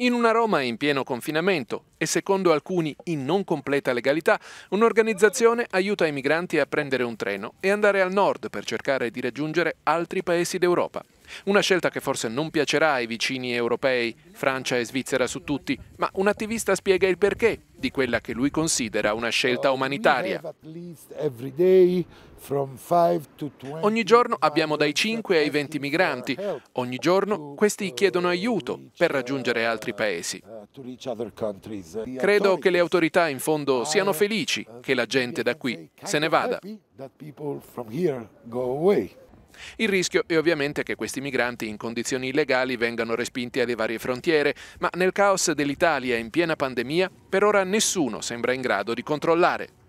In una Roma in pieno confinamento e secondo alcuni in non completa legalità, un'organizzazione aiuta i migranti a prendere un treno e andare al nord per cercare di raggiungere altri paesi d'Europa. Una scelta che forse non piacerà ai vicini europei, Francia e Svizzera su tutti, ma un attivista spiega il perché di quella che lui considera una scelta umanitaria. Ogni giorno abbiamo dai 5 ai 20 migranti, ogni giorno questi chiedono aiuto per raggiungere altri paesi. Credo che le autorità in fondo siano felici che la gente da qui se ne vada. Il rischio è ovviamente che questi migranti in condizioni illegali vengano respinti alle varie frontiere, ma nel caos dell'Italia in piena pandemia per ora nessuno sembra in grado di controllare.